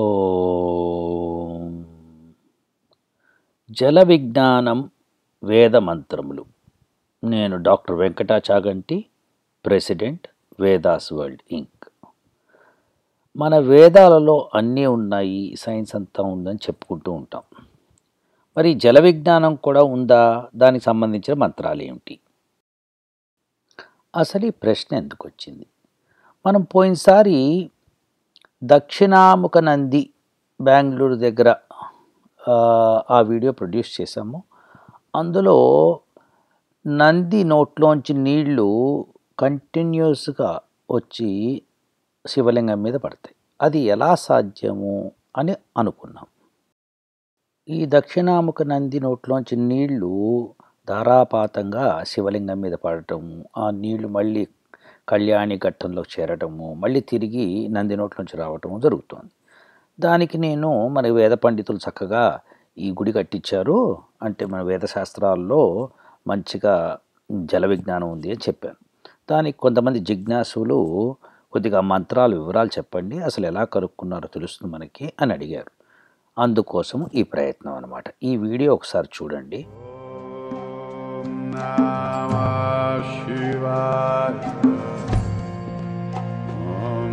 ఓం జల విజ్ఞానం వేద మంత్రములు నేను doctor Venkata Chaganti president Vedas World Inc మన వేదాలలో అన్నీ ఉన్నాయి సైన్స్ అంతా ఉందని చెప్పుకుంటూ ఉంటాం మరి జల విజ్ఞానం కూడా ఉందా దానికి సంబంధించిన మంత్రాలు ఏమిటి అసలు ఈ ప్రశ్న ఎందుకు వచ్చింది మనం పోయినసారి దక్షిణాముఖ నంది బెంగళూరు దగ్గర ఆ వీడియో ప్రొడ్యూస్ చేశాము అందులో నంది నోట్లోంచి నీళ్లు కంటిన్యూస్గా వచ్చి శివలింగం మీద పడతాయి అది ఎలా సాధ్యము అని అనుకున్నాం ఈ దక్షిణాముఖ నంది నోట్లోంచి నీళ్లు ధారాపాతంగా శివలింగం మీద పడటం ఆ నీళ్లు మళ్ళీ కళ్యాణి ఘట్టంలో చేరటము మళ్ళీ తిరిగి నంది నుంచి రావటము జరుగుతోంది దానికి నేను మన వేద పండితులు చక్కగా ఈ గుడి కట్టించారు అంటే మన వేద శాస్త్రాల్లో మంచిగా జల విజ్ఞానం ఉంది అని చెప్పాను దానికి కొంతమంది జిజ్ఞాసులు కొద్దిగా మంత్రాలు వివరాలు చెప్పండి అసలు ఎలా కనుక్కున్నారో తెలుస్తుంది మనకి అని అడిగారు అందుకోసం ఈ ప్రయత్నం అనమాట ఈ వీడియో ఒకసారి చూడండి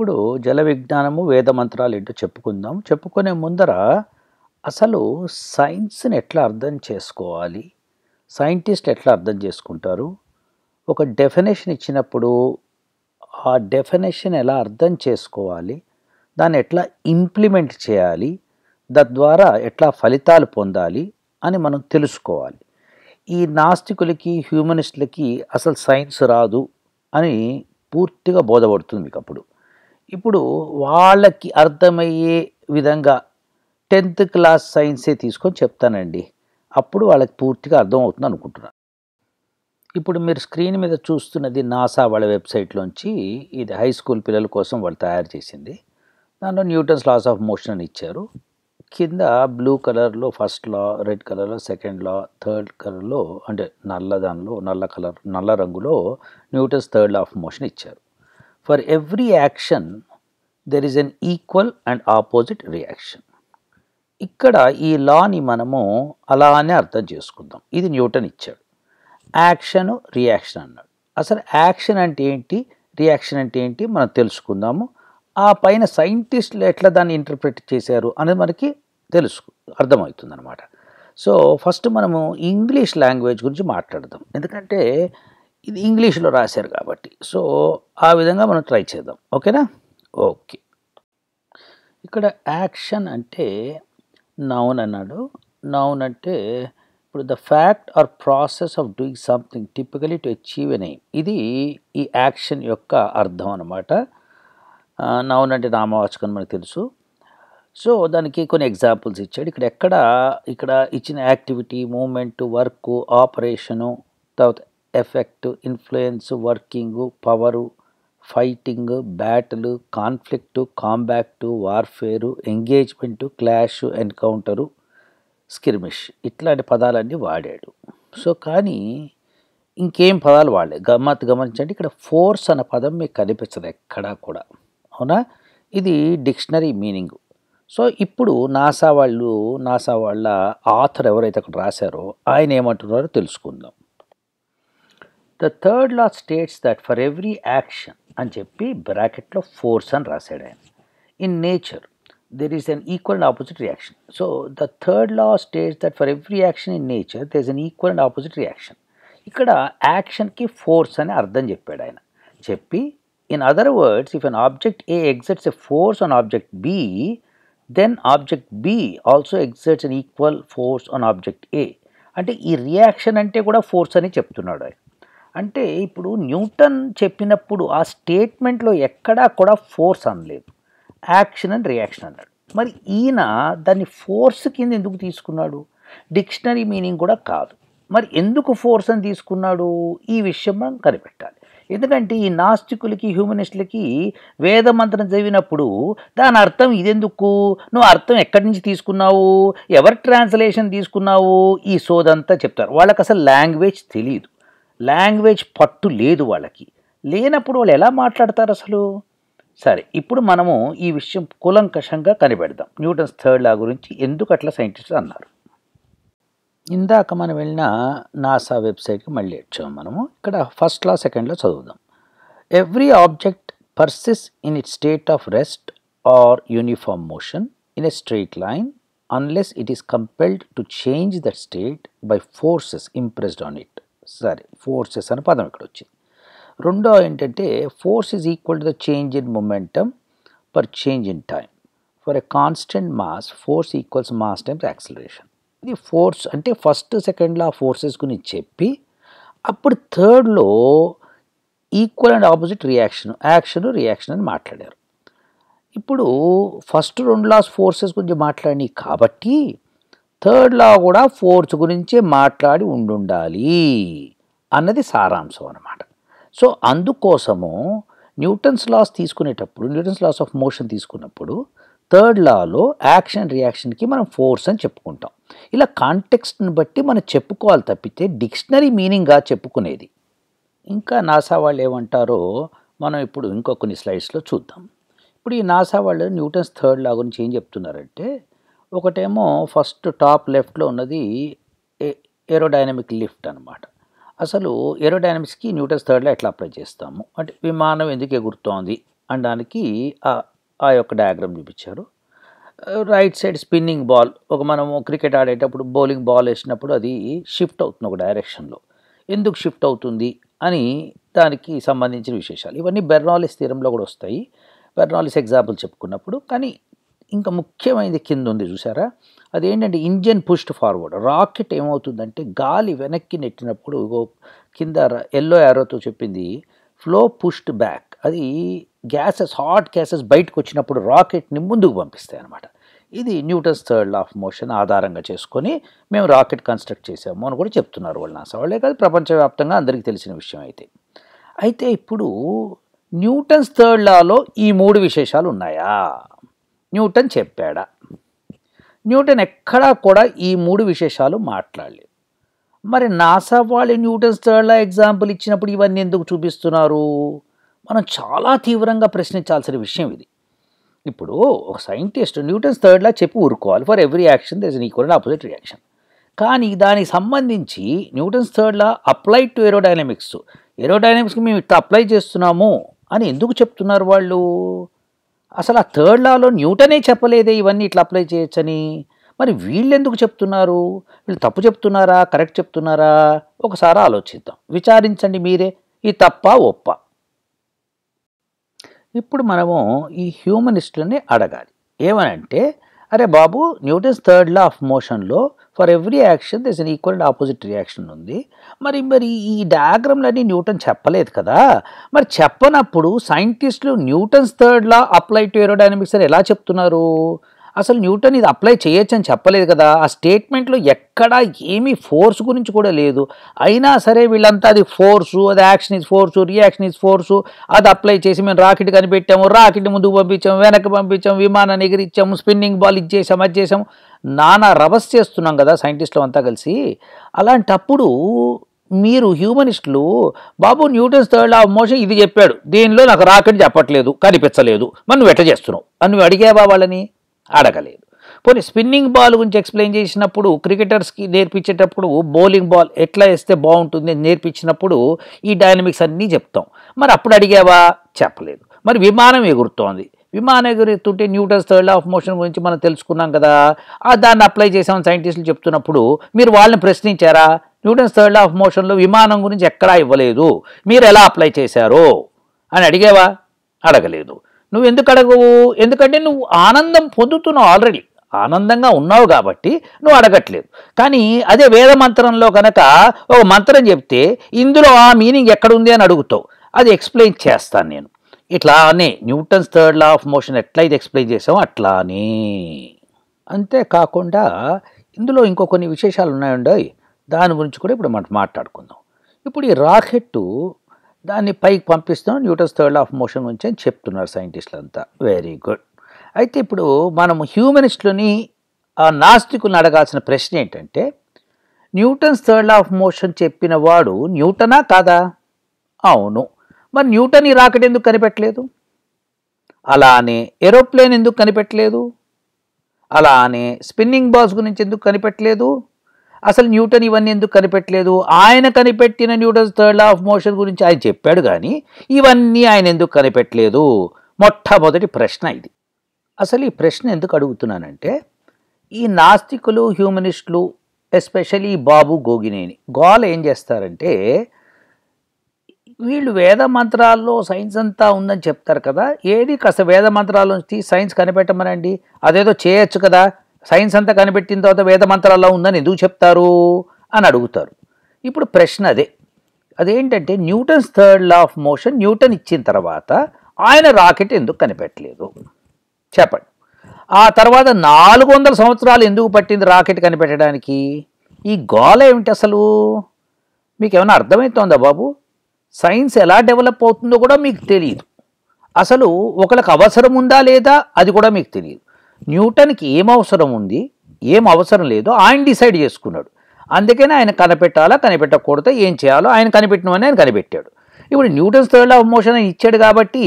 ఇప్పుడు జల విజ్ఞానము వేద మంత్రాలు ఏంటో చెప్పుకుందాం చెప్పుకునే ముందర అసలు సైన్స్ని ఎట్లా అర్థం చేసుకోవాలి సైంటిస్ట్ ఎట్లా అర్థం చేసుకుంటారు ఒక డెఫినేషన్ ఇచ్చినప్పుడు ఆ డెఫినేషన్ ఎలా అర్థం చేసుకోవాలి దాన్ని ఎట్లా ఇంప్లిమెంట్ చేయాలి తద్వారా ఎట్లా ఫలితాలు పొందాలి అని మనం తెలుసుకోవాలి ఈ నాస్తికులకి హ్యూమనిస్టులకి అసలు సైన్స్ రాదు అని పూర్తిగా బోధపడుతుంది మీకు అప్పుడు ఇప్పుడు వాళ్ళకి అర్థమయ్యే విధంగా టెన్త్ క్లాస్ సైన్సే తీసుకొని చెప్తానండి అప్పుడు వాళ్ళకి పూర్తిగా అర్థమవుతుంది అనుకుంటున్నాను ఇప్పుడు మీరు స్క్రీన్ మీద చూస్తున్నది నాసా వాళ్ళ వెబ్సైట్లోంచి ఇది హై స్కూల్ పిల్లల కోసం వాళ్ళు తయారు చేసింది దాంట్లో న్యూటన్స్ లాస్ ఆఫ్ మోషన్ అని ఇచ్చారు కింద బ్లూ కలర్లో ఫస్ట్ లా రెడ్ కలర్లో సెకండ్ లా థర్డ్ కలర్లో అంటే నల్ల దానిలో నల్ల కలర్ నల్ల రంగులో Newton's third law of motion ఇచ్చారు for every action there is an equal and opposite reaction ఇక్కడ ఈ లాని మనము అలానే అర్థం చేసుకుందాం ఇది న్యూటన్ ఇచ్చాడు యాక్షను రియాక్షన్ అన్నాడు అసలు యాక్షన్ అంటే ఏంటి రియాక్షన్ అంటే ఏంటి మనం తెలుసుకుందాము ఆ పైన సైంటిస్టులు ఎట్లా దాన్ని ఇంటర్ప్రిట్ చేశారు అనేది మనకి తెలుసు అర్థమవుతుంది అనమాట సో ఫస్ట్ మనము ఇంగ్లీష్ లాంగ్వేజ్ గురించి మాట్లాడదాం ఎందుకంటే ఇది ఇంగ్లీష్లో రాశారు కాబట్టి సో ఆ విధంగా మనం ట్రై చేద్దాం ఓకేనా ఓకే ఇక్కడ యాక్షన్ అంటే నౌన్ అన్నాడు నౌన్ అంటే ఇప్పుడు the fact or process of doing something typically to achieve an aim ఇది ఈ యాక్షన్ యొక్క అర్థం అనమాట నౌన్ అంటే నామవాచకం మనకు తెలుసు సో దానికి కొన్ని ఎగ్జాంపుల్స్ ఇచ్చాడు ఇక్కడ ఎక్కడ ఇక్కడ ఇచ్చిన యాక్టివిటీ మూమెంట్ వర్క్ ఆపరేషను తర్వాత effect influence working power fighting battle conflict combat warfare engagement clash encounter skirmish ఇట్లాంటి పదాలన్నీ వాడాడు సో కానీ ఇంకేం పదాలు వాడలేదు గమ్మత్ గమనించండి ఇక్కడ ఫోర్స్ అనే పదం మీకు కనిపించదు ఎక్కడా కూడా అవునా ఇది డిక్షనరీ మీనింగ్ సో ఇప్పుడు నాసా వాళ్ళు నాసా వాళ్ళ ఆథర్ ఎవరైతే అక్కడ రాశారో ఆయన ఏమంటున్నారో తెలుసుకుందాం the third law states that for every action అని చెప్పి బ్రాకెట్లో ఫోర్స్ అని రాశాడు ఆయన in nature there is an equal and opposite reaction so the third law states that for every action in nature there is an equal and opposite reaction ఇక్కడ యాక్షన్కి force అని అర్థం చెప్పాడు ఆయన చెప్పి in other words if an object A exerts a force on object B then object B also exerts an equal force on object A అంటే ఈ reaction అంటే కూడా ఫోర్స్ అని చెప్తున్నాడు ఆయన అంటే ఇప్పుడు న్యూటన్ చెప్పినప్పుడు ఆ స్టేట్మెంట్లో ఎక్కడా కూడా ఫోర్స్ అనలేదు యాక్షన్ అండ్ రియాక్షన్ అన్నాడు మరి ఈయన దాన్ని ఫోర్స్ కింద ఎందుకు తీసుకున్నాడు డిక్షనరీ మీనింగ్ కూడా కాదు మరి ఎందుకు ఫోర్స్ అని తీసుకున్నాడు ఈ విషయం మనం కనిపెట్టాలి ఎందుకంటే ఈ నాస్తికులకి హ్యూమనిస్టులకి వేద మంత్రం చదివినప్పుడు దాని అర్థం ఇదెందుకు నువ్వు అర్థం ఎక్కడి నుంచి తీసుకున్నావు ఎవరి ట్రాన్స్లేషన్ తీసుకున్నావు ఈ సోదంతా చెప్తారు వాళ్ళకి అసలు లాంగ్వేజ్ తెలియదు లాంగ్వేజ్ పట్టు లేదు వాళ్ళకి లేనప్పుడు వాళ్ళు ఎలా మాట్లాడతారు అసలు సరే ఇప్పుడు మనము ఈ విషయం కులంకషంగా కనిపెడదాం న్యూటన్స్ థర్డ్ లా గురించి ఎందుకు అట్లా సైంటిస్ట్ అన్నారు ఇందాక మనం వెళ్ళిన నాసా వెబ్సైట్కి మళ్ళీ వచ్చాము మనము ఇక్కడ ఫస్ట్ లా సెకండ్లో చదువుదాం every object persists in it state of rest or uniform motion in a straight line unless it is compelled to change that state by forces impressed on it sorry forces అనే పదం ఇక్కడ వచ్చింది రెండో ఏంటంటే force is equal to the change in momentum for change in time for a constant mass force equals mass times acceleration ఇది force అంటే first second law forces గురించి చెప్పి అప్పుడు థర్డ్లో equal and opposite reaction action reaction అని మాట్లాడారు ఇప్పుడు first రెండు లాస్ ఫోర్సెస్ గురించి మాట్లాడినాయి కాబట్టి థర్డ్ లా కూడా ఫోర్స్ గురించే మాట్లాడి ఉండుండాలి అన్నది సారాంశం అనమాట సో అందుకోసము న్యూటన్స్ లాస్ తీసుకునేటప్పుడు న్యూటన్స్ లాస్ ఆఫ్ మోషన్ తీసుకున్నప్పుడు థర్డ్ లాలో యాక్షన్ రియాక్షన్కి మనం ఫోర్స్ అని చెప్పుకుంటాం ఇలా కాంటెక్స్ట్ని బట్టి మనం చెప్పుకోవాలి తప్పితే డిక్షనరీ మీనింగ్గా చెప్పుకునేది ఇంకా నాసా వాళ్ళు ఏమంటారో మనం ఇప్పుడు ఇంకో కొన్ని స్లైడ్స్లో చూద్దాం ఇప్పుడు ఈ నాసా వాళ్ళు న్యూటన్స్ థర్డ్ లా గురించి ఏం చెప్తున్నారంటే ఒకటేమో ఫస్ట్ టాప్ లెఫ్ట్లో ఉన్నది ఏరోడైనమిక్ లిఫ్ట్ అనమాట అసలు ఏరోడైనమిక్స్కి న్యూటన్స్ థర్డ్లో ఎట్లా అప్లై చేస్తాము అంటే విమానం ఎందుకు ఎగురుతోంది అనడానికి ఆ యొక్క డయాగ్రామ్ చూపించారు రైట్ సైడ్ స్పిన్నింగ్ బాల్ ఒక మనము క్రికెట్ ఆడేటప్పుడు బౌలింగ్ బాల్ వేసినప్పుడు అది షిఫ్ట్ అవుతుంది ఒక డైరెక్షన్లో ఎందుకు షిఫ్ట్ అవుతుంది అని దానికి సంబంధించిన విశేషాలు ఇవన్నీ బెర్నాలిస్ తీరంలో కూడా వస్తాయి బెర్నాలిస్ ఎగ్జాంపుల్ చెప్పుకున్నప్పుడు కానీ ఇంకా ముఖ్యమైనది కింద ఉంది చూసారా అదేంటంటే ఇంజన్ పుష్డ్ ఫార్వర్డ్ రాకెట్ ఏమవుతుందంటే గాలి వెనక్కి నెట్టినప్పుడు కింద ఎల్లో యారోతో చెప్పింది ఫ్లో పుష్డ్ బ్యాక్ అది గ్యాసెస్ హాట్ గ్యాసెస్ బయటకు వచ్చినప్పుడు రాకెట్ని ముందుకు పంపిస్తాయి అనమాట ఇది న్యూటన్స్ థర్డ్ ఆఫ్ మోషన్ ఆధారంగా చేసుకొని మేము రాకెట్ కన్స్ట్రక్ట్ చేసాము అని కూడా చెప్తున్నారు వాళ్ళు నాసా వాళ్ళే కాదు ప్రపంచవ్యాప్తంగా అందరికీ తెలిసిన విషయం అయితే అయితే ఇప్పుడు న్యూటన్స్ థర్డ్ లాలో ఈ మూడు విశేషాలు ఉన్నాయా న్యూటన్ చెప్పాడా న్యూటన్ ఎక్కడా కూడా ఈ మూడు విశేషాలు మాట్లాడలేదు మరి నాసా వాళ్ళు న్యూటన్స్ థర్డ్లా ఎగ్జాంపుల్ ఇచ్చినప్పుడు ఇవన్నీ ఎందుకు చూపిస్తున్నారు మనం చాలా తీవ్రంగా ప్రశ్నించాల్సిన విషయం ఇది ఇప్పుడు ఒక సైంటిస్ట్ న్యూటన్స్ థర్డ్లా చెప్పి ఊరుకోవాలి for every action there is equal and opposite reaction కానీ దానికి సంబంధించి Newton's third law apply to aerodynamics ఏరోడైనమిక్స్కి మేము ఇట్లా అప్లై చేస్తున్నాము అని ఎందుకు చెప్తున్నారు వాళ్ళు అసలు ఆ థర్డ్ లాలో న్యూటనే చెప్పలేదే ఇవన్నీ ఇట్లా అప్లై చేయొచ్చని మరి వీళ్ళు ఎందుకు చెప్తున్నారు వీళ్ళు తప్పు చెప్తున్నారా కరెక్ట్ చెప్తున్నారా ఒకసారి ఆలోచిద్దాం విచారించండి మీరే ఈ తప్ప ఒప్ప ఇప్పుడు మనము ఈ హ్యూమనిస్టులని అడగాలి ఏమనంటే అరే Babu Newton's third law of మోషన్లో for every action this an equal and opposite reaction ఉంది మరి మరి ఈ డయాగ్రామ్లన్నీ న్యూటన్ చెప్పలేదు కదా మరి చెప్పనప్పుడు సైంటిస్టులు Newton's third law apply to aerodynamics అని ఎలా చెప్తున్నారు అసలు న్యూటన్ ఇది అప్లై చేయొచ్చు అని చెప్పలేదు కదా ఆ స్టేట్మెంట్లో ఎక్కడా ఏమీ ఫోర్స్ గురించి కూడా లేదు అయినా సరే వీళ్ళంతా అది ఫోర్సు అది action is force reaction is force అది అప్లై చేసి మేము రాకెట్ కనిపెట్టాము రాకెట్ ముందుకు పంపించాము వెనక్కి పంపించాము విమానాన్ని ఎగిరిచ్చాము స్పిన్నింగ్ బాల్ ఇచ్చేసాము అది చేసాము నానా రభస్ చేస్తున్నాం కదా సైంటిస్టులు అంతా కలిసి అలాంటప్పుడు మీరు హ్యూమనిస్టులు Babu Newton's third of motion ఇది చెప్పాడు దీనిలో నాకు రాకని చెప్పట్లేదు కనిపించలేదు మనం వెట చేస్తున్నావు అని నువ్వు అడిగావా వాళ్ళని అడగలేదు పోనీ స్పిన్నింగ్ బాల్ గురించి ఎక్స్ప్లెయిన్ చేసినప్పుడు క్రికెటర్స్కి నేర్పించేటప్పుడు బౌలింగ్ బాల్ ఎట్లా వేస్తే బాగుంటుంది అని నేర్పించినప్పుడు ఈ డైనమిక్స్ అన్నీ చెప్తాం మరి అప్పుడు అడిగావా చెప్పలేదు మరి విమానం ఎగురుతోంది విమాన ఎగురుతుంటే న్యూటన్స్ థర్డ్ ఆఫ్ మోషన్ గురించి మనం తెలుసుకున్నాం కదా దాన్ని అప్లై చేసామని సైంటిస్టులు చెప్తున్నప్పుడు మీరు వాళ్ళని ప్రశ్నించారా న్యూటన్స్ థర్డ్ ఆఫ్ మోషన్లో విమానం గురించి ఎక్కడా ఇవ్వలేదు మీరు ఎలా అప్లై చేశారో అని అడిగావా అడగలేదు నువ్వు ఎందుకు అడగవు ఎందుకంటే నువ్వు ఆనందం పొందుతున్నావు ఆల్రెడీ ఆనందంగా ఉన్నావు కాబట్టి నువ్వు అడగట్లేదు కానీ అదే వేద మంత్రంలో కనుక ఒక మంత్రం చెప్తే ఇందులో ఆ మీనింగ్ ఎక్కడుంది అని అడుగుతావు అది ఎక్స్ప్లెయిన్ చేస్తాను నేను ఇట్లా అని Newton's third law of motion ఎట్లయితే ఎక్స్ప్లెయిన్ చేసామో అట్లా అని అంతేకాకుండా ఇందులో ఇంకో కొన్ని విశేషాలు ఉన్నాయండి దాని గురించి కూడా ఇప్పుడు మనం మాట్లాడుకుందాం ఇప్పుడు ఈ రాకెట్టు దాన్ని పైకి పంపిస్తాం Newton's third law of motion గురించి అని చెప్తున్నారు సైంటిస్టులు అంతా వెరీ గుడ్ అయితే ఇప్పుడు మనం హ్యూమనిస్టులని ఆ నాస్తికులను అడగాల్సిన ప్రశ్న ఏంటంటే Newton's third law of motion చెప్పిన వాడు న్యూటనా కాదా అవును మరి న్యూటన్ ఈ రాకెట్ ఎందుకు కనిపెట్టలేదు అలానే ఏరోప్లేన్ ఎందుకు కనిపెట్టలేదు అలానే స్పిన్నింగ్ బాస్ గురించి ఎందుకు కనిపెట్టలేదు అసలు న్యూటన్ ఇవన్నీ ఎందుకు కనిపెట్టలేదు ఆయన కనిపెట్టిన Newton's third law of motion గురించి ఆయన చెప్పాడు కానీ ఇవన్నీ ఆయన ఎందుకు కనిపెట్టలేదు మొట్టమొదటి ప్రశ్న ఇది అసలు ఈ ప్రశ్న ఎందుకు అడుగుతున్నానంటే ఈ నాస్తికులు హ్యూమనిస్టులు ఎస్పెషలీ బాబు గోగినేని గోల్ ఏం చేస్తారంటే వీళ్ళు వేద మంత్రాల్లో సైన్స్ అంతా ఉందని చెప్తారు కదా ఏది కాస్త వేద మంత్రాల నుంచి సైన్స్ కనిపెట్టమనండి అదేదో చేయొచ్చు కదా సైన్స్ అంతా కనిపెట్టిన తర్వాత వేద మంత్రాల్లో ఉందని ఎందుకు చెప్తారు అని అడుగుతారు ఇప్పుడు ప్రశ్న అదే అదేంటంటే Newton's third law of motion Newton ఇచ్చిన తర్వాత ఆయన రాకెట్ ఎందుకు కనిపెట్టలేదు చెప్పండి ఆ తర్వాత నాలుగు వందల సంవత్సరాలు ఎందుకు పట్టింది రాకెట్ కనిపెట్టడానికి ఈ గోళ ఏమిటి అసలు మీకు ఏమైనా అర్థమవుతోందా బాబు సైన్స్ ఎలా డెవలప్ అవుతుందో కూడా మీకు తెలియదు అసలు ఒకళ్ళకి అవసరం ఉందా లేదా అది కూడా మీకు తెలియదు న్యూటన్కి ఏం అవసరం ఉంది ఏం అవసరం లేదో ఆయన డిసైడ్ చేసుకున్నాడు అందుకనే ఆయన కనిపెట్టాలా కనిపెట్టకూడదు ఏం చేయాలో ఆయన కనిపెట్టినవని ఆయన కనిపెట్టాడు ఇప్పుడు న్యూటన్స్ థర్డ్ ఆఫ్ మోషన్ ఇచ్చాడు కాబట్టి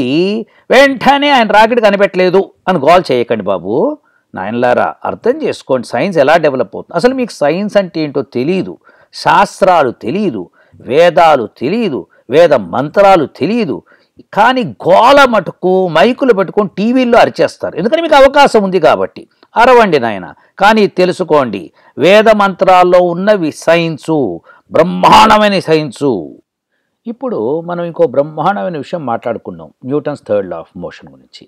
వెంటనే ఆయన రాకెట్ కనిపెట్టలేదు అని గోల్ చేయకండి బాబు నాయనలారా అర్థం చేసుకోండి సైన్స్ ఎలా డెవలప్ అవుతుంది అసలు మీకు సైన్స్ అంటే ఏంటో తెలియదు శాస్త్రాలు తెలియదు వేదాలు తెలియదు వేద మంత్రాలు తెలియదు కానీ గోల మటుకు మైకులు పెట్టుకొని టీవీల్లో అరిచేస్తారు ఎందుకని మీకు అవకాశం ఉంది కాబట్టి అరవండి నాయన కానీ తెలుసుకోండి వేద మంత్రాల్లో ఉన్నవి సైన్సు బ్రహ్మాండమైన సైన్సు ఇప్పుడు మనం ఇంకో బ్రహ్మాండమైన విషయం మాట్లాడుకున్నాం Newton's third law of motion గురించి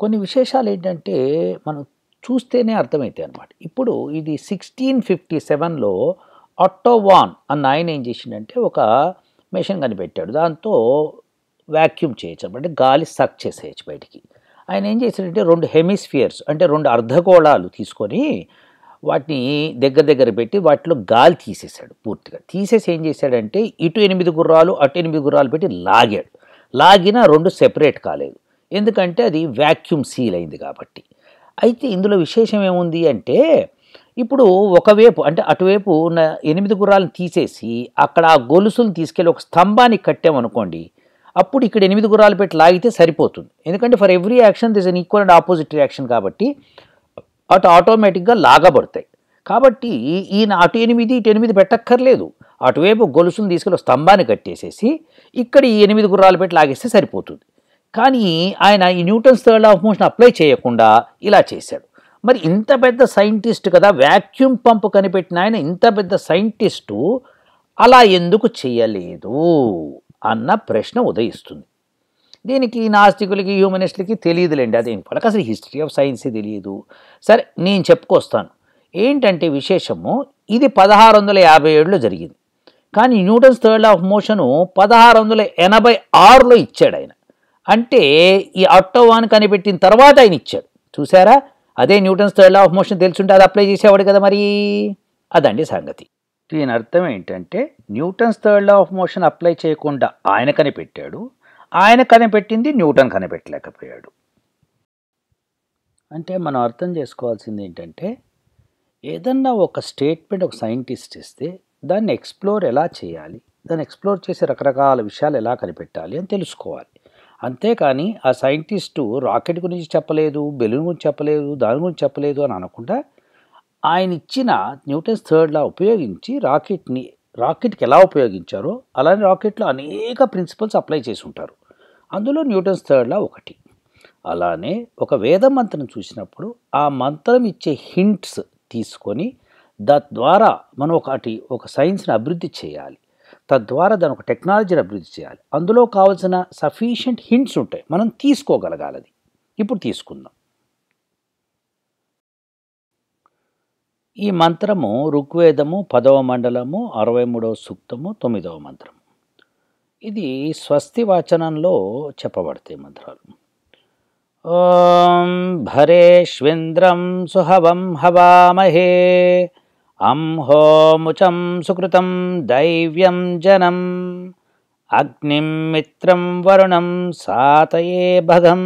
కొన్ని విశేషాలు ఏంటంటే మనం చూస్తేనే అర్థమవుతాయి అనమాట ఇప్పుడు ఇది సిక్స్టీన్ ఫిఫ్టీ సెవెన్లో వాన్ అన్న ఆయన ఏం చేసిండంటే ఒక మెషిన్ కనిపెట్టాడు దాంతో వ్యాక్యూమ్ చేయొచ్చు అంటే గాలి సక్ చేసేయచ్చు బయటికి ఆయన ఏం చేశాడంటే రెండు హెమిస్ఫియర్స్ అంటే రెండు అర్ధగోళాలు తీసుకొని వాటిని దగ్గర దగ్గర పెట్టి వాటిలో గాలి తీసేశాడు పూర్తిగా తీసేసి ఏం చేశాడంటే ఇటు ఎనిమిది గుర్రాలు అటు ఎనిమిది గుర్రాలు పెట్టి లాగాడు లాగినా రెండు సెపరేట్ కాలేదు ఎందుకంటే అది వ్యాక్యూమ్ సీల్ అయింది కాబట్టి అయితే ఇందులో విశేషం ఏముంది అంటే ఇప్పుడు ఒకవైపు అంటే అటువైపు ఉన్న ఎనిమిది గుర్రాలను తీసేసి అక్కడ ఆ గొలుసులు తీసుకెళ్ళి ఒక స్తంభానికి కట్టామనుకోండి అప్పుడు ఇక్కడ ఎనిమిది గుర్రాలు పెట్టి లాగితే సరిపోతుంది ఎందుకంటే for every action this an equal and opposite reaction కాబట్టి అటు ఆటోమేటిక్గా లాగబడతాయి కాబట్టి ఈయన అటు ఎనిమిది ఇటు ఎనిమిది పెట్టక్కర్లేదు అటువైపు గొలుసును తీసుకెళ్ళి స్తంభాన్ని కట్టేసేసి ఇక్కడ ఈ ఎనిమిది గుర్రాలు పెట్టి లాగేస్తే సరిపోతుంది కానీ ఆయన ఈ Newton's third of motion apply చేయకుండా ఇలా చేశాడు మరి ఇంత పెద్ద సైంటిస్ట్ కదా వ్యాక్యూమ్ పంప్ కనిపెట్టిన ఆయన ఇంత పెద్ద సైంటిస్టు అలా ఎందుకు చేయలేదు అన్న ప్రశ్న ఉదయిస్తుంది దీనికి నాస్తికులకి హ్యూమనిస్టులకి తెలియదులేండి అదే వాళ్ళకి అసలు హిస్టరీ ఆఫ్ సైన్స్ తెలియదు సరే నేను చెప్పుకొస్తాను ఏంటంటే విశేషము ఇది పదహారు వందల యాభై ఏడులో జరిగింది కానీ న్యూటన్స్ థర్డ్ ఆఫ్ మోషను పదహారు వందల ఎనభై ఆరులో ఇచ్చాడు ఆయన అంటే ఈ అట్టోవాన్ కనిపెట్టిన తర్వాత ఆయన ఇచ్చాడు చూసారా అదే Newton's third law of motion తెలుసుంటే అది అప్లై చేసేవాడు కదా మరి అదండి సంగతి దీని అర్థం ఏంటంటే Newton's third law of motion apply చేయకుండా ఆయన కనిపెట్టాడు ఆయన కనిపెట్టింది న్యూటన్ కనిపెట్టలేకపోయాడు అంటే మనం అర్థం చేసుకోవాల్సింది ఏంటంటే ఏదన్నా ఒక స్టేట్మెంట్ ఒక సైంటిస్ట్ ఇస్తే దాన్ని ఎక్స్ప్లోర్ ఎలా చేయాలి దాన్ని ఎక్స్ప్లోర్ చేసే రకరకాల విషయాలు ఎలా కనిపెట్టాలి అని తెలుసుకోవాలి అంతేకాని ఆ సైంటిస్టు రాకెట్ గురించి చెప్పలేదు బెలూన్ గురించి చెప్పలేదు దాని గురించి చెప్పలేదు అని అనకుండా ఆయన ఇచ్చిన న్యూటన్స్ థర్డ్ లా ఉపయోగించి రాకెట్ని రాకెట్కి ఎలా ఉపయోగించారో అలానే రాకెట్లో అనేక ప్రిన్సిపల్స్ అప్లై చేసి ఉంటారు అందులో న్యూటన్స్ థర్డ్ లా ఒకటి అలానే ఒక వేద మంత్రం చూసినప్పుడు ఆ మంత్రం ఇచ్చే హింట్స్ తీసుకొని దాని ద్వారా మనం ఒకటి ఒక సైన్స్ని అభివృద్ధి చేయాలి తద్వారా దాని ఒక టెక్నాలజీని అభివృద్ధి చేయాలి అందులో కావాల్సిన సఫీషియంట్ హింట్స్ ఉంటాయి మనం తీసుకోగలగాలి ఇప్పుడు తీసుకుందాం ఈ మంత్రము ఋగ్వేదము పదవ మండలము అరవై మూడవ సూక్తము తొమ్మిదవ మంత్రము ఇది స్వస్తి వాచనంలో చెప్పబడతాయి మంత్రాలు ఓం భరేష్వింద్రం సుహవం హవామహే అం హోముచం సుకృతం దైవ్యం జనం అగ్నిం మిత్రం వరుణం సాతయే భగం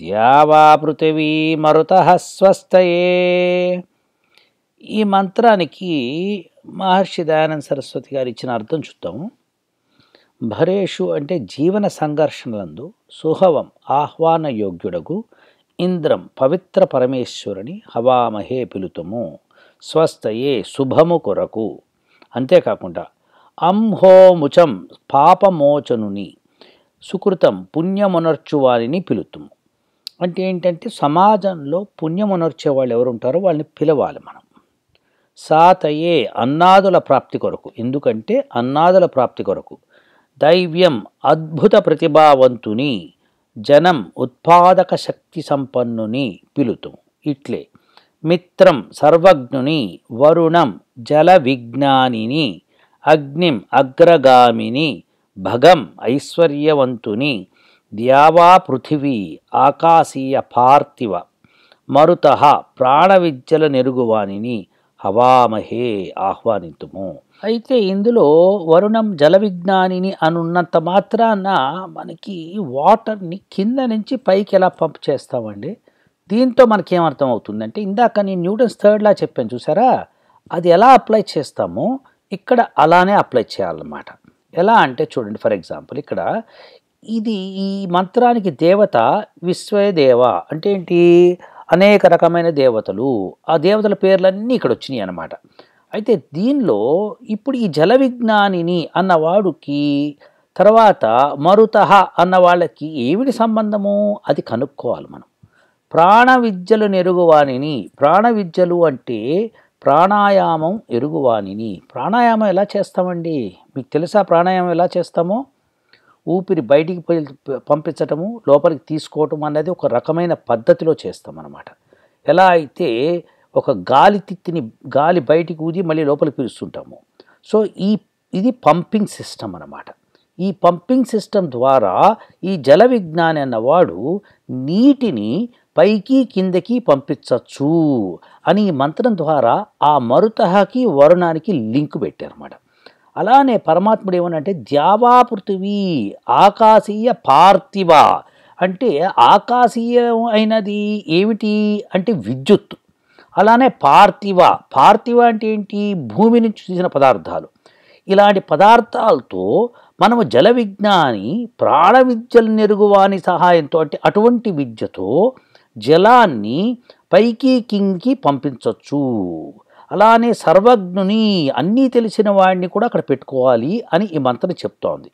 ద్యావా పృథివీ మరుత స్వస్థయే ఈ మంత్రానికి మహర్షి దయానంద సరస్వతి గారు ఇచ్చిన అర్థం చూద్దాము భరేషు అంటే జీవన సంఘర్షణలందు సుహవం ఆహ్వాన యోగ్యుడకు ఇంద్రం పవిత్ర పరమేశ్వరుని హవామహే పిలుతుము స్వస్థయే శుభము కొరకు అంతేకాకుండా అంహోముచం పాపమోచనుని సుకృతం పుణ్యమునర్చువాని పిలుతుము అంటే ఏంటంటే సమాజంలో పుణ్యమునర్చే వాళ్ళు ఎవరు ఉంటారో వాళ్ళని పిలవాలి మనం సాతయే అన్నాదుల ప్రాప్తి కొరకు ఎందుకంటే అన్నాదుల ప్రాప్తి కొరకు దైవ్యం అద్భుత ప్రతిభావంతుని జనం ఉత్పాదక శక్తి సంపన్నుని పిలుతుము ఇట్లే మిత్రం సర్వజ్ఞుని వరుణం జల విజ్ఞానిని అగ్నిం అగ్రగామిని భగం ఐశ్వర్యవంతుని ద్యావా పృథివీ ఆకాశీయ పార్థివ మరుత ప్రాణవిద్యల నెరుగువాని హవామహే ఆహ్వానితుము అయితే ఇందులో వరుణం జల విజ్ఞానిని అనున్నంత మాత్రాన మనకి వాటర్ని కింద నుంచి పైకి ఎలా పంప్ చేస్తామండి దీంతో ఏమర్థం అవుతుందంటే ఇందాక నేను న్యూటన్స్ థర్డ్లా చెప్పాను చూసారా అది ఎలా అప్లై చేస్తామో ఇక్కడ అలానే అప్లై చేయాలన్నమాట ఎలా అంటే చూడండి ఫర్ ఎగ్జాంపుల్ ఇక్కడ ఇది ఈ మంత్రానికి దేవత విశ్వదేవ అంటే ఏంటి అనేక రకమైన దేవతలు ఆ దేవతల పేర్లన్నీ ఇక్కడ వచ్చినాయి అన్నమాట అయితే దీనిలో ఇప్పుడు ఈ జల విజ్ఞానిని అన్నవాడుకి తర్వాత మరుత అన్న వాళ్ళకి ఏమిటి సంబంధము అది కనుక్కోవాలి మనం ప్రాణ విద్యలు నెరుగువానిని ప్రాణ విద్యలు అంటే ప్రాణాయామం ఎరుగువాణిని ప్రాణాయామం ఎలా చేస్తామండి మీకు తెలుసా ప్రాణాయామం ఎలా చేస్తామో ఊపిరి బయటికి పంపించటము లోపలికి తీసుకోవటం అనేది ఒక రకమైన పద్ధతిలో చేస్తామన్నమాట ఎలా అయితే ఒక గాలి తిత్తిని గాలి బయటికి ఊది మళ్ళీ లోపలికి పిలుస్తుంటాము సో ఈ ఇది పంపింగ్ సిస్టమ్ అనమాట ఈ పంపింగ్ సిస్టమ్ ద్వారా ఈ జల విజ్ఞాని అన్నవాడు నీటిని పైకి కిందకి పంపించచ్చు అని ఈ మంత్రం ద్వారా ఆ మరుతహకి వరుణానికి లింక్ పెట్టారన్నమాట అలానే పరమాత్ముడు ఏమనంటే ద్యావా పృథివీ ఆకాశీయ పార్థివ అంటే ఆకాశీయమైనది అయినది ఏమిటి అంటే విద్యుత్ అలానే పార్థివ పార్థివ అంటే ఏంటి భూమి నుంచి చూసిన పదార్థాలు ఇలాంటి పదార్థాలతో మనము జల విజ్ఞాని ప్రాణ విద్యలు నెరుగువాని సహాయంతో అంటే అటువంటి విద్యతో జలాన్ని పైకి కింగ్కి పంపించవచ్చు అలానే సర్వజ్ఞుని అన్నీ తెలిసిన వాడిని కూడా అక్కడ పెట్టుకోవాలి అని ఈ మంత్రం చెప్తోంది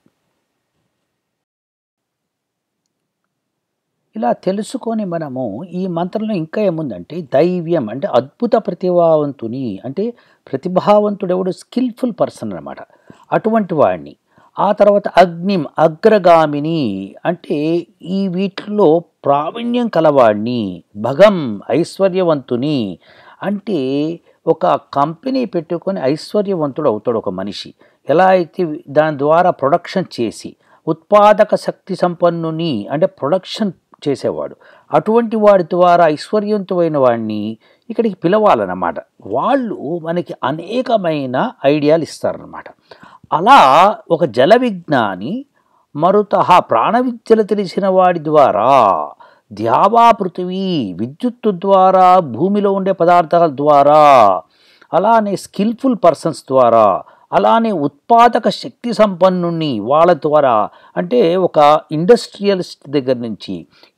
ఇలా తెలుసుకొని మనము ఈ మంత్రంలో ఇంకా ఏముందంటే దైవ్యం అంటే అద్భుత ప్రతిభావంతుని అంటే ప్రతిభావంతుడు ఎవడు స్కిల్ఫుల్ పర్సన్ అనమాట అటువంటి వాడిని ఆ తర్వాత అగ్నిం అగ్రగామిని అంటే ఈ వీటిలో ప్రావీణ్యం కలవాడిని భగం ఐశ్వర్యవంతుని అంటే ఒక కంపెనీ పెట్టుకొని ఐశ్వర్యవంతుడు అవుతాడు ఒక మనిషి ఎలా అయితే దాని ద్వారా ప్రొడక్షన్ చేసి ఉత్పాదక శక్తి సంపన్నుని అంటే ప్రొడక్షన్ చేసేవాడు అటువంటి వాడి ద్వారా ఐశ్వర్యవంతమైన వాడిని ఇక్కడికి పిలవాలన్నమాట వాళ్ళు మనకి అనేకమైన ఐడియాలు ఇస్తారన్నమాట అలా ఒక జల విజ్ఞాని మరుత ప్రాణవిద్యలు తెలిసిన వాడి ద్వారా ద్యావా పృథివీ విద్యుత్తు ద్వారా భూమిలో ఉండే పదార్థాల ద్వారా అలానే స్కిల్ఫుల్ పర్సన్స్ ద్వారా అలానే ఉత్పాదక శక్తి సంపన్నుని వాళ్ళ ద్వారా అంటే ఒక ఇండస్ట్రియలిస్ట్ దగ్గర నుంచి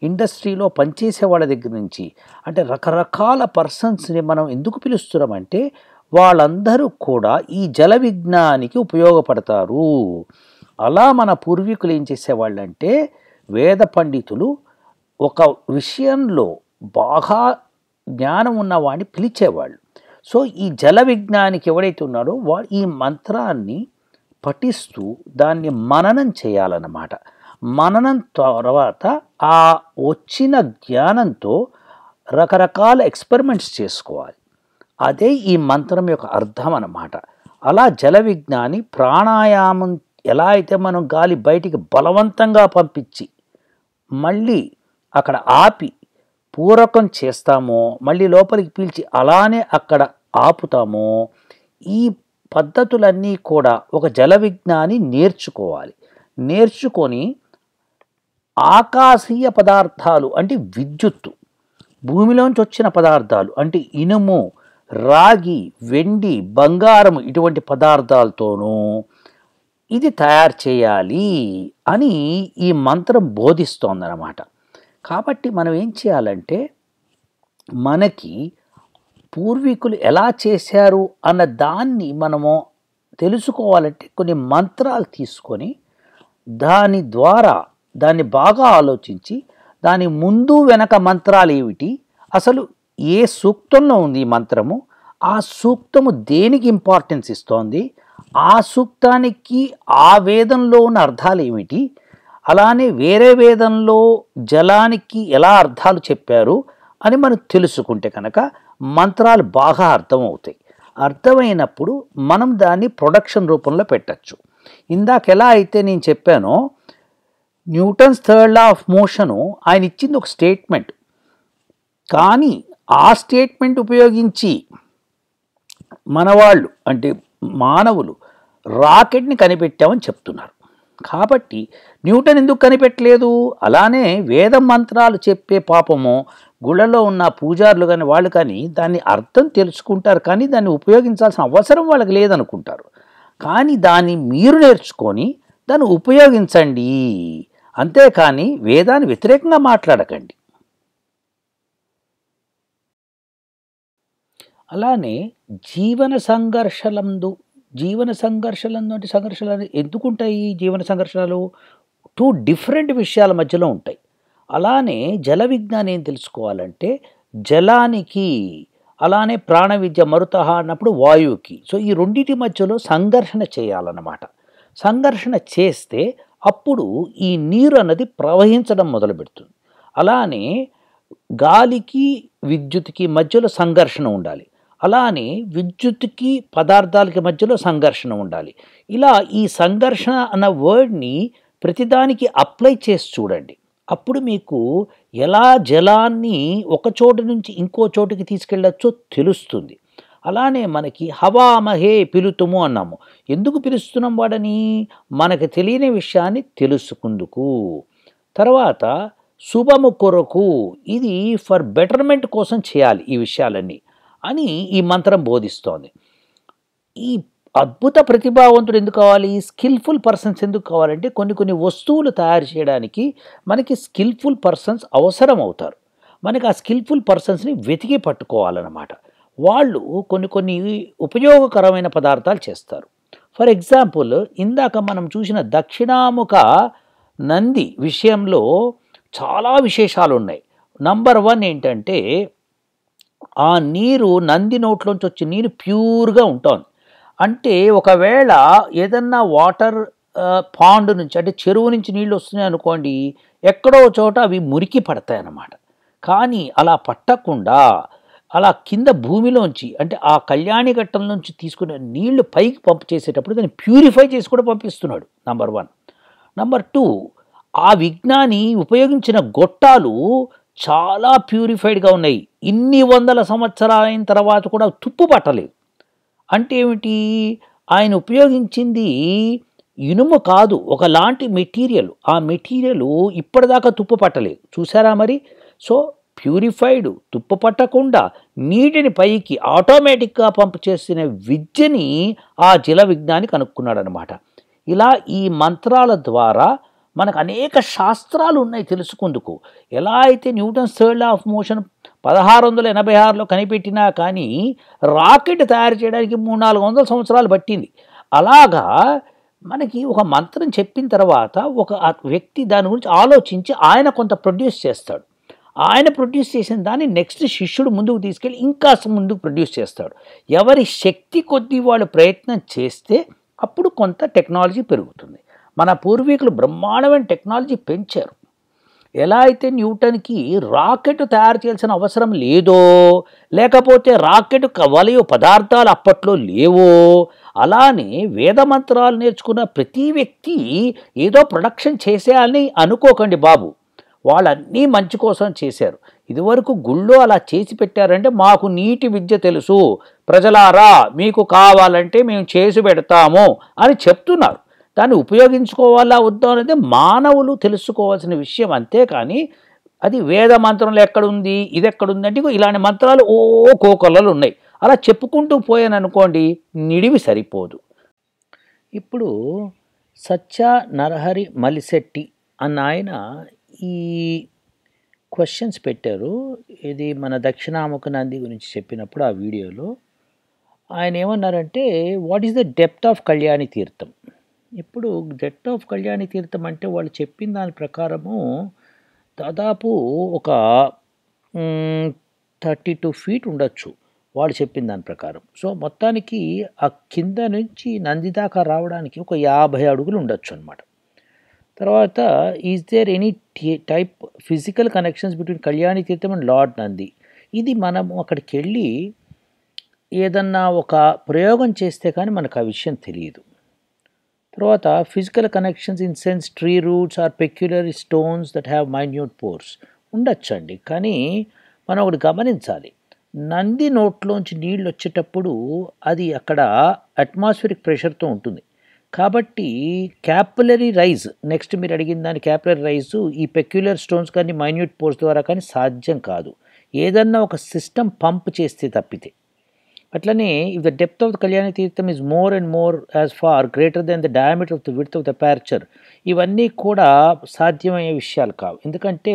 ఇండస్ట్రీలో పనిచేసే వాళ్ళ దగ్గర నుంచి అంటే రకరకాల పర్సన్స్ని మనం ఎందుకు పిలుస్తున్నామంటే వాళ్ళందరూ కూడా ఈ జల విజ్ఞానికి ఉపయోగపడతారు అలా మన పూర్వీకులు ఏం చేసేవాళ్ళంటే వేద పండితులు ఒక విషయంలో బాగా జ్ఞానం ఉన్నవాడిని పిలిచేవాళ్ళు సో ఈ జల విజ్ఞానికి ఎవడైతే ఉన్నాడో వాడు ఈ మంత్రాన్ని పఠిస్తూ దాన్ని మననం చేయాలన్నమాట మననం తర్వాత ఆ వచ్చిన జ్ఞానంతో రకరకాల ఎక్స్పెరిమెంట్స్ చేసుకోవాలి అదే ఈ మంత్రం యొక్క అర్థం అన్నమాట అలా జల విజ్ఞాని ప్రాణాయామం ఎలా అయితే మనం గాలి బయటికి బలవంతంగా పంపించి మళ్ళీ అక్కడ ఆపి పూరకం చేస్తామో మళ్ళీ లోపలికి పీల్చి అలానే అక్కడ ఆపుతామో ఈ పద్ధతులన్నీ కూడా ఒక జల విజ్ఞాని నేర్చుకోవాలి నేర్చుకొని ఆకాశీయ పదార్థాలు అంటే విద్యుత్తు భూమిలోంచి వచ్చిన పదార్థాలు అంటే ఇనుము రాగి వెండి బంగారం ఇటువంటి పదార్థాలతోనూ ఇది తయారు చేయాలి అని ఈ మంత్రం బోధిస్తోందనమాట కాబట్టి మనం ఏం చేయాలంటే మనకి పూర్వీకులు ఎలా చేశారు అన్న దాన్ని మనము తెలుసుకోవాలంటే కొన్ని మంత్రాలు తీసుకొని దాని ద్వారా దాన్ని బాగా ఆలోచించి దాని ముందు వెనక మంత్రాలు ఏమిటి అసలు ఏ సూక్తంలో ఉంది ఈ మంత్రము ఆ సూక్తము దేనికి ఇంపార్టెన్స్ ఇస్తోంది ఆ సూక్తానికి ఆ వేదంలో ఉన్న అర్థాలు ఏమిటి అలానే వేరే వేదంలో జలానికి ఎలా అర్థాలు చెప్పారు అని మనం తెలుసుకుంటే కనుక మంత్రాలు బాగా అర్థమవుతాయి అర్థమైనప్పుడు మనం దాన్ని ప్రొడక్షన్ రూపంలో పెట్టచ్చు ఇందాక ఎలా అయితే నేను చెప్పానో Newton's third law of motion ఆయన ఇచ్చింది ఒక స్టేట్మెంట్ కానీ ఆ స్టేట్మెంట్ ఉపయోగించి మనవాళ్ళు అంటే మానవులు రాకెట్ని కనిపెట్టామని చెప్తున్నారు కాబట్టి న్యూటన్ ఎందుకు కనిపెట్టలేదు అలానే వేద మంత్రాలు చెప్పే పాపము గుళ్ళలో ఉన్న పూజారులు కానీ వాళ్ళు కానీ దాన్ని అర్థం తెలుసుకుంటారు కానీ దాన్ని ఉపయోగించాల్సిన అవసరం వాళ్ళకి లేదనుకుంటారు కానీ దాన్ని మీరు నేర్చుకొని దాన్ని ఉపయోగించండి అంతేకాని వేదాన్ని వ్యతిరేకంగా మాట్లాడకండి అలానే జీవన సంఘర్షలందు జీవన సంఘర్షలందు అంటే సంఘర్షలు ఎందుకుంటాయి జీవన సంఘర్షణలు టూ డిఫరెంట్ విషయాల మధ్యలో ఉంటాయి అలానే జల విజ్ఞానం ఏం తెలుసుకోవాలంటే జలానికి అలానే ప్రాణ విద్య మరుతహ అన్నప్పుడు వాయువుకి సో ఈ రెండింటి మధ్యలో సంఘర్షణ చేయాలన్నమాట సంఘర్షణ చేస్తే అప్పుడు ఈ నీరు అన్నది ప్రవహించడం మొదలు పెడుతుంది అలానే గాలికి విద్యుత్కి మధ్యలో సంఘర్షణ ఉండాలి అలా అని విద్యుత్కి పదార్థాలకి మధ్యలో సంఘర్షణ ఉండాలి ఇలా ఈ సంఘర్షణ అన్న వర్డ్ని ప్రతిదానికి అప్లై చేసి చూడండి అప్పుడు మీకు ఎలా జలాన్ని ఒక చోటు నుంచి ఇంకో చోటుకి తీసుకెళ్ళచ్చో తెలుస్తుంది అలానే మనకి హవా మహే పిలుతుము అన్నాము ఎందుకు పిలుస్తున్నాం వాడని మనకు తెలియని విషయాన్ని తెలుసుకుందుకు తర్వాత శుభము కొరకు ఇది ఫర్ బెటర్మెంట్ కోసం చేయాలి ఈ విషయాలన్నీ అని ఈ మంత్రం బోధిస్తోంది ఈ అద్భుత ప్రతిభావంతుడు ఎందుకు కావాలి స్కిల్ఫుల్ పర్సన్స్ ఎందుకు కావాలంటే కొన్ని కొన్ని వస్తువులు తయారు చేయడానికి మనకి స్కిల్ఫుల్ పర్సన్స్ అవసరం అవుతారు మనకి ఆ స్కిల్ఫుల్ పర్సన్స్ని వెతికి పట్టుకోవాలన్నమాట వాళ్ళు కొన్ని కొన్ని ఉపయోగకరమైన పదార్థాలు చేస్తారు ఫర్ ఎగ్జాంపుల్ ఇందాక మనం చూసిన దక్షిణాముఖ నంది విషయంలో చాలా విశేషాలు ఉన్నాయి నంబర్ వన్ ఏంటంటే ఆ నీరు నంది నోట్లోంచి వచ్చే నీరు ప్యూర్గా ఉంటుంది అంటే ఒకవేళ ఏదన్నా వాటర్ పాండ్ నుంచి అంటే చెరువు నుంచి నీళ్ళు వస్తున్నాయి అనుకోండి ఎక్కడో చోట అవి మురికి పడతాయి అన్నమాట కానీ అలా పట్టకుండా అలా కింద భూమిలోంచి అంటే ఆ కళ్యాణి ఘట్టం నుంచి తీసుకునే నీళ్లు పైకి పంప్ చేసేటప్పుడు దాన్ని ప్యూరిఫై చేసి కూడా పంపిస్తున్నాడు నంబర్ వన్ నంబర్ టూ ఆ విజ్ఞాని ఉపయోగించిన గొట్టాలు చాలా ప్యూరిఫైడ్గా ఉన్నాయి ఇన్ని వందల సంవత్సరాలైన తర్వాత కూడా తుప్పు పట్టలేదు అంటే ఏమిటి ఆయన ఉపయోగించింది ఇనుము కాదు ఒకలాంటి మెటీరియల్ ఆ మెటీరియల్ ఇప్పటిదాకా తుప్పు పట్టలేదు చూసారా మరి సో ప్యూరిఫైడ్ తుప్పు పట్టకుండా నీటిని పైకి ఆటోమేటిక్గా పంపు చేసిన విద్యని ఆ జల విజ్ఞాని కనుక్కున్నాడు అనమాట ఇలా ఈ మంత్రాల ద్వారా మనకు అనేక శాస్త్రాలు ఉన్నాయి తెలుసుకుందుకు ఎలా అయితే న్యూటన్స్ థర్డ్ ఆఫ్ మోషన్ పదహారు వందల ఎనభై ఆరులో కనిపెట్టినా కానీ రాకెట్ తయారు చేయడానికి మూడు నాలుగు వందల సంవత్సరాలు పట్టింది అలాగా మనకి ఒక మంత్రం చెప్పిన తర్వాత ఒక వ్యక్తి దాని గురించి ఆలోచించి ఆయన కొంత ప్రొడ్యూస్ చేస్తాడు ఆయన ప్రొడ్యూస్ చేసిన దాన్ని నెక్స్ట్ శిష్యుడు ముందుకు తీసుకెళ్ళి ఇంకా ముందుకు ప్రొడ్యూస్ చేస్తాడు ఎవరి శక్తి కొద్దీ వాళ్ళు ప్రయత్నం చేస్తే అప్పుడు కొంత టెక్నాలజీ పెరుగుతుంది మన పూర్వీకులు బ్రహ్మాండమైన టెక్నాలజీ పెంచారు ఎలా అయితే న్యూటన్కి రాకెట్ తయారు చేయాల్సిన అవసరం లేదో లేకపోతే రాకెట్ వలయ పదార్థాలు అప్పట్లో లేవో అలానే వేదమంత్రాలు నేర్చుకున్న ప్రతి వ్యక్తి ఏదో ప్రొడక్షన్ చేసేయాలని అనుకోకండి బాబు వాళ్ళన్నీ మంచి కోసం చేశారు ఇదివరకు గుళ్ళో అలా చేసి పెట్టారంటే మాకు నీటి విద్య తెలుసు ప్రజలారా మీకు కావాలంటే మేము చేసి పెడతాము అని చెప్తున్నారు దాన్ని ఉపయోగించుకోవాలా వద్దా అనేది మానవులు తెలుసుకోవాల్సిన విషయం అంతే కానీ అది వేద మంత్రంలో ఎక్కడుంది ఇది ఎక్కడుంది అంటే ఇలాంటి మంత్రాలు ఓ కోకొల్లలు ఉన్నాయి అలా చెప్పుకుంటూ పోయాను అనుకోండి నిడివి సరిపోదు ఇప్పుడు సత్య నరహరి మలిశెట్టి అన్న ఆయన ఈ క్వశ్చన్స్ పెట్టారు ఇది మన దక్షిణాముఖ నంది గురించి చెప్పినప్పుడు ఆ వీడియోలో ఆయన ఏమన్నారంటే what is the depth of Kalyani Theertham ఇప్పుడు డెట్ ఆఫ్ కళ్యాణి తీర్థం అంటే వాళ్ళు చెప్పిన దాని ప్రకారము దాదాపు ఒక థర్టీ టూ ఫీట్ ఉండొచ్చు వాళ్ళు చెప్పిన దాని ప్రకారం సో మొత్తానికి ఆ కింద నుంచి నంది దాకా రావడానికి ఒక యాభై అడుగులు ఉండొచ్చు అనమాట తర్వాత is there any type physical connections between Kalyani Theertham and lord Nandi ఇది మనం అక్కడికి వెళ్ళి ఏదన్నా ఒక ప్రయోగం చేస్తే కానీ మనకు ఆ విషయం తెలియదు తర్వాత physical connections in sense tree roots are peculiar stones that have minute pores అండి కానీ మనం ఒకటి గమనించాలి నంది నోట్లోంచి నీళ్ళు వచ్చేటప్పుడు అది అక్కడ అట్మాస్ఫిరిక్ ప్రెషర్తో ఉంటుంది కాబట్టి క్యాపులరీ రైజ్ నెక్స్ట్ మీరు అడిగిన దాని క్యాపులరీ రైజు ఈ పెక్యులర్ స్టోన్స్ కానీ మైన్యూట్ పోర్స్ ద్వారా కానీ సాధ్యం కాదు ఏదన్నా ఒక సిస్టమ్ పంప్ చేస్తే తప్పితే అట్లనే if the depth of the Kalyana Theertham is more and more as far greater than the diameter of the width of the aperture ఇవన్నీ కూడా సాధ్యమయ్యే విషయాలు కావు ఎందుకంటే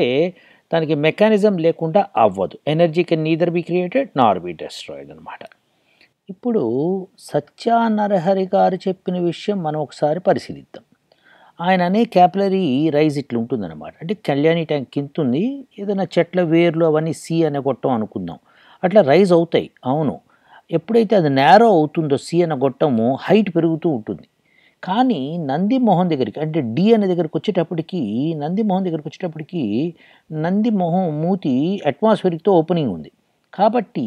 దానికి మెకానిజం లేకుండా అవ్వదు energy can neither be created nor be destroyed అనమాట ఇప్పుడు సత్యానరహరి గారు చెప్పిన విషయం మనం ఒకసారి పరిశీలిద్దాం ఆయన అనే క్యాపిలరీ రైజ్ ఇట్లా ఉంటుందన్నమాట అంటే కళ్యాణి ట్యాంక్ కింద ఉంది ఏదైనా చెట్ల వేర్లు అవన్నీ సి అనే కొట్టం అనుకుందాం అట్లా రైజ్ అవుతాయి అవును ఎప్పుడైతే అది నేరో అవుతుందో సి అన్న గొట్టము హైట్ పెరుగుతూ ఉంటుంది కానీ నందిమోహన్ దగ్గరికి అంటే డి అనే దగ్గరికి వచ్చేటప్పటికి నందిమోహన్ దగ్గరికి వచ్చేటప్పటికి నందిమోహం మూతి అట్మాస్ఫిరిక్తో ఓపెనింగ్ ఉంది కాబట్టి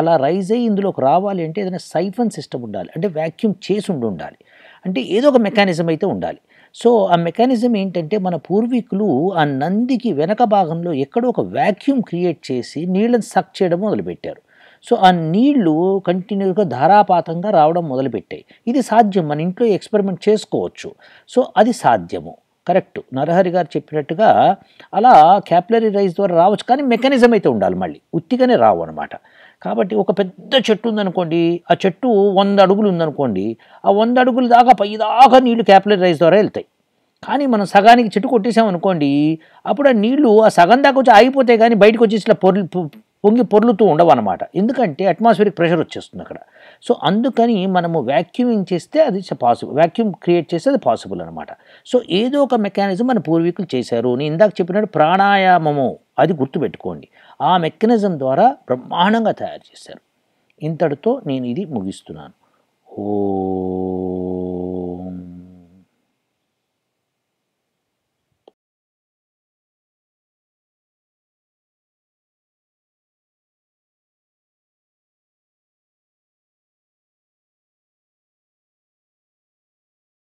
అలా రైజ్ అయ్యి ఇందులోకి రావాలి అంటే ఏదైనా సైఫన్ సిస్టమ్ ఉండాలి అంటే వ్యాక్యూమ్ చేసి ఉండి ఉండాలి అంటే ఏదో ఒక మెకానిజం అయితే ఉండాలి సో ఆ మెకానిజం ఏంటంటే మన పూర్వీకులు ఆ నందికి వెనక భాగంలో ఎక్కడో ఒక వ్యాక్యూమ్ క్రియేట్ చేసి నీళ్ళని సక్ చేయడం మొదలుపెట్టారు సో ఆ నీళ్లు కంటిన్యూగా ధారాపాతంగా రావడం మొదలుపెట్టాయి ఇది సాధ్యం మన ఇంట్లో ఎక్స్పెరిమెంట్ చేసుకోవచ్చు సో అది సాధ్యము కరెక్ట్ నరహరి గారు చెప్పినట్టుగా అలా క్యాపిలరీ రైస్ ద్వారా రావచ్చు కానీ మెకానిజం అయితే ఉండాలి మళ్ళీ ఉత్తిగానే రావు అనమాట కాబట్టి ఒక పెద్ద చెట్టు ఉందనుకోండి ఆ చెట్టు వంద అడుగులు ఉందనుకోండి ఆ వంద అడుగులు దాకా పై దాకా నీళ్లు క్యాపిలరీ రైస్ ద్వారా వెళ్తాయి కానీ మనం సగానికి చెట్టు కొట్టేసాం అనుకోండి అప్పుడు ఆ నీళ్లు ఆ సగం దాకా వచ్చి ఆగిపోతే కానీ బయటకు వచ్చేసి ఇట్లా పొంగి పొర్లుతూ ఉండవన్నమాట ఎందుకంటే అట్మాస్ఫియరిక్ ప్రెషర్ వచ్చేస్తుంది అక్కడ సో అందుకని మనము వ్యాక్యూమింగ్ చేస్తే అది పాసిబుల్ వ్యాక్యూమ్ క్రియేట్ చేస్తే అది పాసిబుల్ అనమాట సో ఏదో ఒక మెకానిజం మన పూర్వీకులు చేశారు నేను ఇందాక చెప్పినట్టు ప్రాణాయామము అది గుర్తుపెట్టుకోండి ఆ మెకానిజం ద్వారా బ్రహ్మాండంగా తయారు చేశారు ఇంతటితో నేను ఇది ముగిస్తున్నాను ఓ